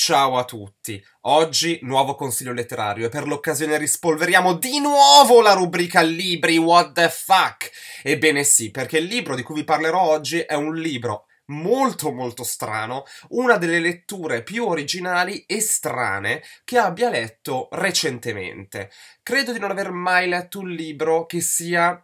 Ciao a tutti, oggi nuovo consiglio letterario e per l'occasione rispolveriamo di nuovo la rubrica libri What the fuck? Ebbene sì, perché il libro di cui vi parlerò oggi è un libro molto molto strano, una delle letture più originali e strane che abbia letto recentemente. Credo di non aver mai letto un libro che sia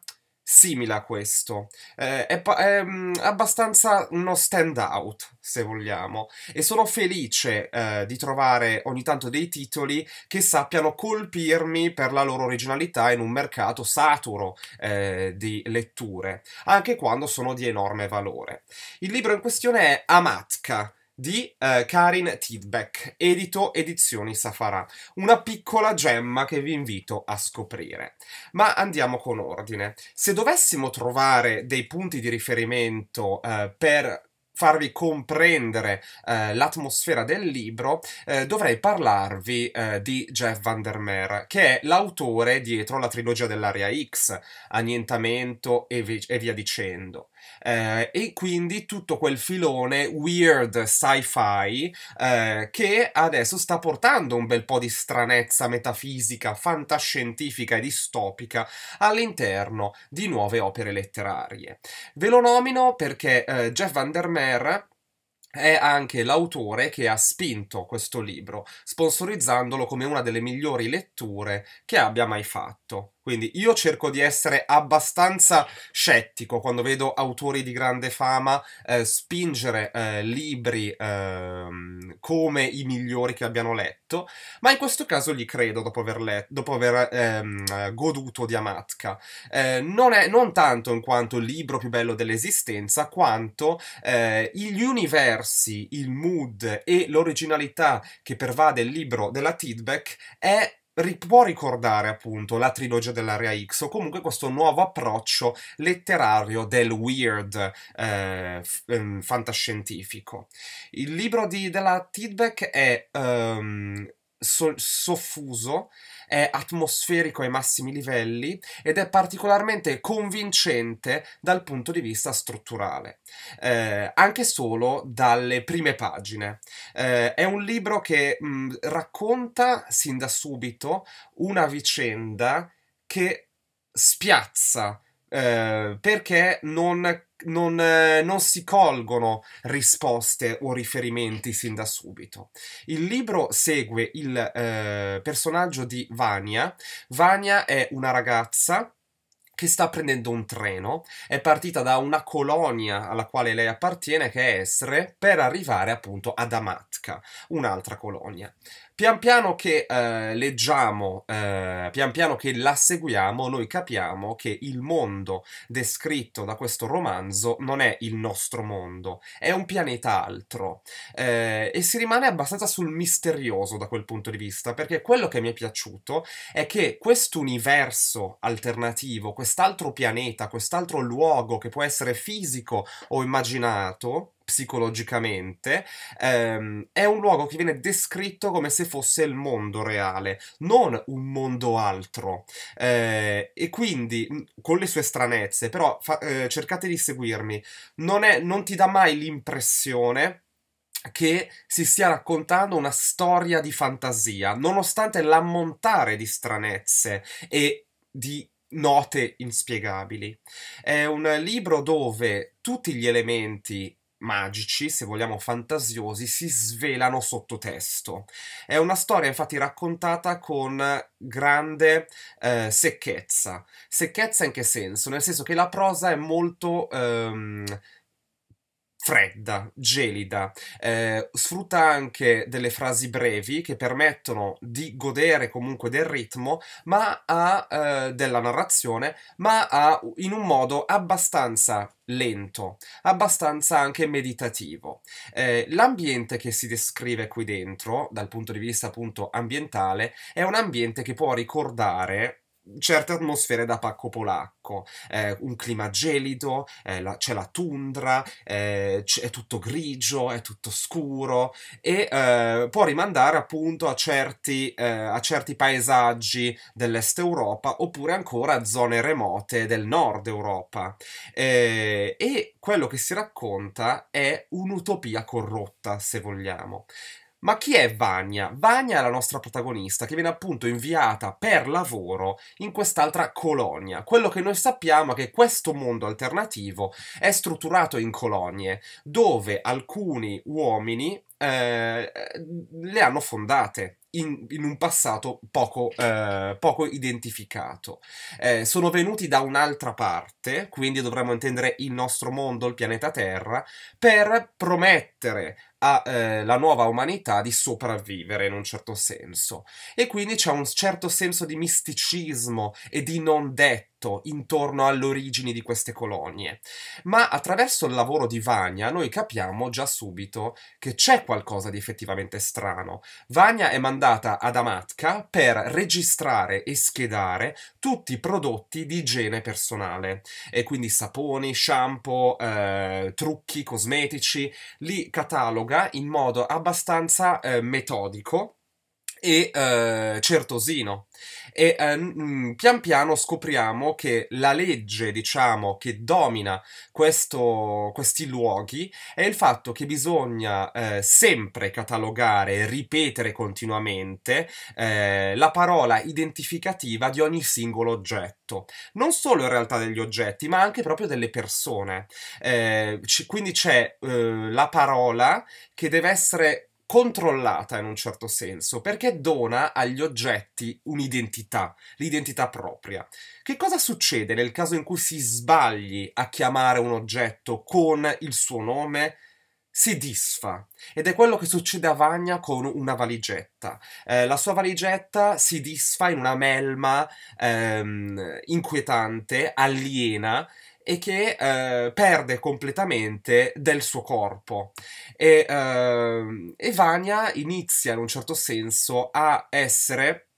simile a questo. Eh, è, è, ehm, abbastanza uno stand out, se vogliamo, e sono felice eh, di trovare ogni tanto dei titoli che sappiano colpirmi per la loro originalità in un mercato saturo eh, di letture, anche quando sono di enorme valore. Il libro in questione è Amatka di eh, Karin Tidbeck, edito Edizioni Safarà, una piccola gemma che vi invito a scoprire. Ma andiamo con ordine. Se dovessimo trovare dei punti di riferimento eh, per farvi comprendere eh, l'atmosfera del libro, eh, dovrei parlarvi eh, di Jeff Van der Meer, che è l'autore dietro la trilogia dell'area X, Annientamento e, vi e via dicendo. Eh, e quindi tutto quel filone weird sci-fi eh, che adesso sta portando un bel po' di stranezza metafisica, fantascientifica e distopica all'interno di nuove opere letterarie. Ve lo nomino perché eh, Jeff Van der Meer Ferrer è anche l'autore che ha spinto questo libro, sponsorizzandolo come una delle migliori letture che abbia mai fatto. Quindi io cerco di essere abbastanza scettico quando vedo autori di grande fama eh, spingere eh, libri eh, come i migliori che abbiano letto, ma in questo caso gli credo dopo aver, let- dopo aver ehm, goduto di Amatka. Eh, non, è, non, tanto in quanto il libro più bello dell'esistenza, quanto eh, gli universi, il mood e l'originalità che pervade il libro della Tidbeck è può ricordare appunto la trilogia dell'area X o comunque questo nuovo approccio letterario del weird eh, ehm, fantascientifico. Il libro di, della Tidbeck è um, so- soffuso, è atmosferico ai massimi livelli ed è particolarmente convincente dal punto di vista strutturale, eh, anche solo dalle prime pagine. Eh, è un libro che mh, mm, racconta sin da subito una vicenda che spiazza eh, perché non, non, eh, non, si colgono risposte o riferimenti sin da subito. Il libro segue il eh, personaggio di Vania. Vania è una ragazza che sta prendendo un treno, è partita da una colonia alla quale lei appartiene, che è Estre, per arrivare appunto ad Amatka, un'altra colonia. Pian piano che eh, leggiamo, eh, pian piano che la seguiamo, noi capiamo che il mondo descritto da questo romanzo non è il nostro mondo, è un pianeta altro. Eh, e si rimane abbastanza sul misterioso da quel punto di vista, perché quello che mi è piaciuto è che questo universo alternativo, quest'altro pianeta, quest'altro luogo che può essere fisico o immaginato, psicologicamente, ehm, è un luogo che viene descritto come se fosse il mondo reale, non un mondo altro. Eh, e quindi, mm, con le sue stranezze, però fa, eh, cercate di seguirmi, non, è, non ti dà mai l'impressione che si stia raccontando una storia di fantasia, nonostante l'ammontare di stranezze e di note inspiegabili. È un libro dove tutti gli elementi magici, se vogliamo fantasiosi, si svelano sottotesto. È una storia infatti raccontata con grande eh, secchezza. Secchezza in che senso? Nel senso che la prosa è molto... Ehm, fredda, gelida, eh, sfrutta anche delle frasi brevi che permettono di godere comunque del ritmo, ma ha, eh, della narrazione, ma ha, in un modo abbastanza lento, abbastanza anche meditativo. Eh, l'ambiente che si descrive qui dentro, dal punto di vista appunto ambientale, è un ambiente che può ricordare certe atmosfere da pacco polacco, eh, un clima gelido, eh, la, c'è la tundra, eh, c- è tutto grigio, è tutto scuro e eh, può rimandare appunto a certi, eh, a certi, paesaggi dell'est Europa oppure ancora a zone remote del nord Europa. Eh, e quello che si racconta è un'utopia corrotta, se vogliamo. Ma chi è Vania? Vania è la nostra protagonista che viene appunto inviata per lavoro in quest'altra colonia. Quello che noi sappiamo è che questo mondo alternativo è strutturato in colonie dove alcuni uomini eh, le hanno fondate in, in un passato poco, eh, poco identificato. Eh, sono venuti da un'altra parte, quindi dovremmo intendere il nostro mondo, il pianeta Terra, per promettere alla eh, nuova umanità di sopravvivere in un certo senso. E quindi c'è un certo senso di misticismo e di non detto ricatto intorno alle origini di queste colonie, ma attraverso il lavoro di Vania noi capiamo già subito che c'è qualcosa di effettivamente strano. Vania è mandata ad Amatka per registrare e schedare tutti i prodotti di igiene personale, e quindi saponi, shampoo, eh, trucchi, cosmetici, li cataloga in modo abbastanza eh, metodico e eh, Certosino. E eh, pian piano scopriamo che la legge, diciamo, che domina questo, questi luoghi è il fatto che bisogna eh, sempre catalogare, ripetere continuamente eh, la parola identificativa di ogni singolo oggetto. Non solo in realtà degli oggetti, ma anche proprio delle persone. Eh, quindi c'è eh, la parola che deve essere controllata in un certo senso, perché dona agli oggetti un'identità, l'identità propria. Che cosa succede nel caso in cui si sbagli a chiamare un oggetto con il suo nome? si disfa ed è quello che succede a Vagna con una valigetta. Eh, la sua valigetta si disfa in una melma ehm, inquietante, aliena, e che eh, perde completamente del suo corpo. E, eh, e Vania inizia in un certo senso a essere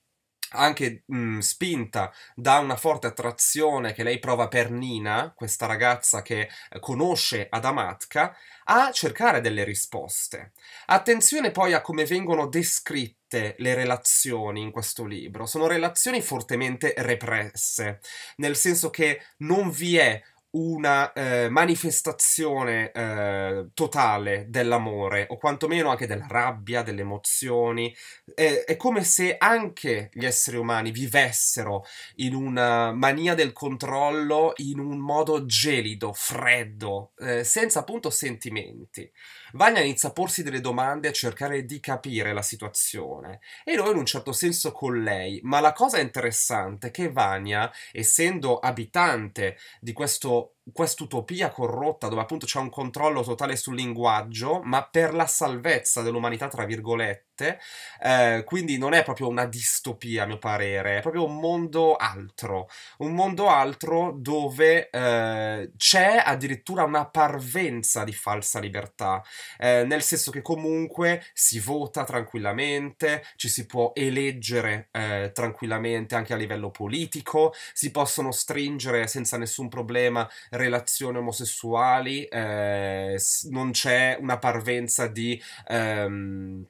anche mh, mm, spinta da una forte attrazione che lei prova per Nina, questa ragazza che conosce Adamatka, a cercare delle risposte. Attenzione poi a come vengono descritte le relazioni in questo libro. Sono relazioni fortemente represse, nel senso che non vi è una eh, manifestazione eh, totale dell'amore o quantomeno anche della rabbia, delle emozioni. È, è, come se anche gli esseri umani vivessero in una mania del controllo in un modo gelido, freddo, eh, senza appunto sentimenti. Vanya inizia a porsi delle domande, a cercare di capire la situazione e noi in un certo senso con lei, ma la cosa interessante è che Vanya, essendo abitante di questo quest'utopia corrotta dove appunto c'è un controllo totale sul linguaggio, ma per la salvezza dell'umanità, tra virgolette, eh, quindi non è proprio una distopia a mio parere, è proprio un mondo altro, un mondo altro dove eh, c'è addirittura una parvenza di falsa libertà, eh, nel senso che comunque si vota tranquillamente, ci si può eleggere eh, tranquillamente anche a livello politico, si possono stringere senza nessun problema relazioni omosessuali, eh, non c'è una parvenza di, ehm,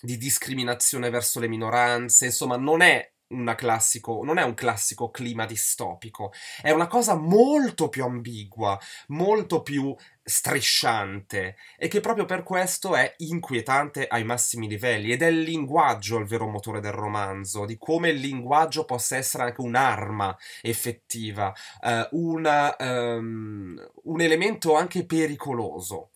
di discriminazione verso le minoranze, insomma non è Classico, non è un classico clima distopico, è una cosa molto più ambigua, molto più strisciante e che proprio per questo è inquietante ai massimi livelli ed è il linguaggio il vero motore del romanzo, di come il linguaggio possa essere anche un'arma effettiva, eh, una, um, ehm, un elemento anche pericoloso.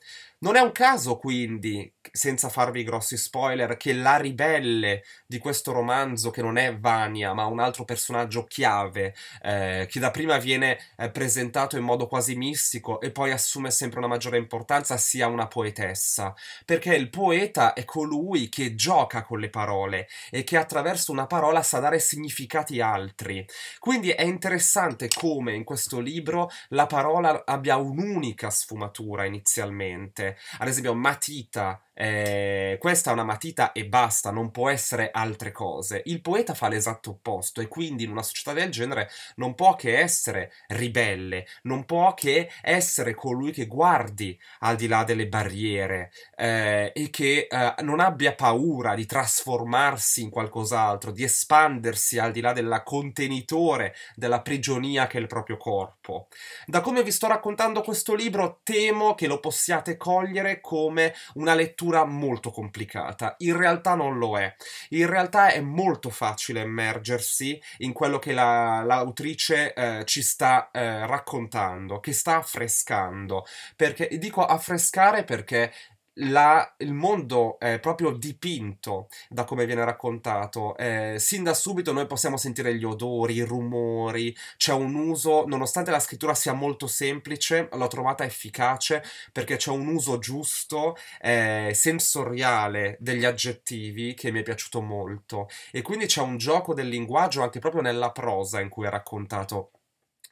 Non è un caso, quindi, senza farvi grossi spoiler, che la ribelle di questo romanzo, che non è Vania, ma un altro personaggio chiave, eh, che da prima viene eh, presentato in modo quasi mistico e poi assume sempre una una maggiore importanza sia una poetessa, perché il poeta è colui che gioca con le parole e che attraverso una parola sa dare significati altri. Quindi è interessante come in questo libro la parola abbia un'unica sfumatura inizialmente. Ad esempio, matita eh, questa è una matita e basta, non può essere altre cose. Il poeta fa l'esatto opposto e quindi in una società del genere non può che essere ribelle, non può che essere colui che guardi al di là delle barriere eh, e che eh, non abbia paura di trasformarsi in qualcos'altro, di espandersi al di là del contenitore, della prigionia che è il proprio corpo. Da come vi sto raccontando questo libro, temo che lo possiate cogliere come una lettura struttura molto complicata. In realtà non lo è. In realtà è molto facile immergersi in quello che la, l'autrice eh, ci sta eh, raccontando, che sta affrescando. Perché dico affrescare perché la, il mondo è proprio dipinto da come viene raccontato. Eh, sin da subito noi possiamo sentire gli odori, i rumori, c'è un uso, nonostante la scrittura sia molto semplice, l'ho trovata efficace perché c'è un uso giusto, eh, sensoriale degli aggettivi che mi è piaciuto molto. E quindi c'è un gioco del linguaggio anche proprio nella prosa in cui è raccontato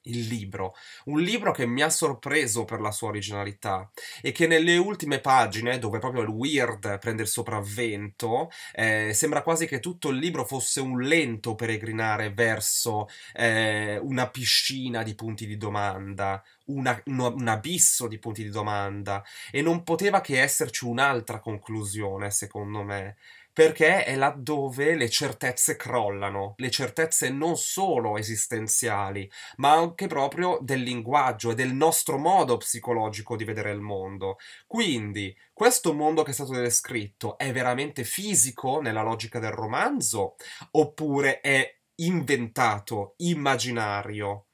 il libro, un libro che mi ha sorpreso per la sua originalità e che nelle ultime pagine, dove proprio il weird prende il sopravvento, eh, sembra quasi che tutto il libro fosse un lento peregrinare verso eh, una piscina di punti di domanda, una, un, abisso di punti di domanda e non poteva che esserci un'altra conclusione, secondo me perché è laddove le certezze crollano, le certezze non solo esistenziali, ma anche proprio del linguaggio e del nostro modo psicologico di vedere il mondo. Quindi, questo mondo che è stato descritto è veramente fisico nella logica del romanzo oppure è inventato, immaginario?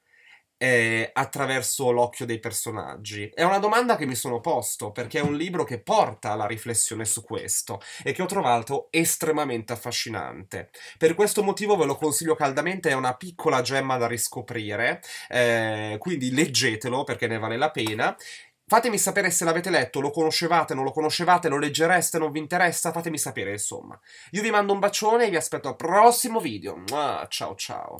eh, attraverso l'occhio dei personaggi? È una domanda che mi sono posto perché è un libro che porta alla riflessione su questo e che ho trovato estremamente affascinante. Per questo motivo ve lo consiglio caldamente, è una piccola gemma da riscoprire, eh, quindi leggetelo perché ne vale la pena. Fatemi sapere se l'avete letto, lo conoscevate, non lo conoscevate, lo leggereste, non vi interessa, fatemi sapere insomma. Io vi mando un bacione e vi aspetto al prossimo video. ciao ciao.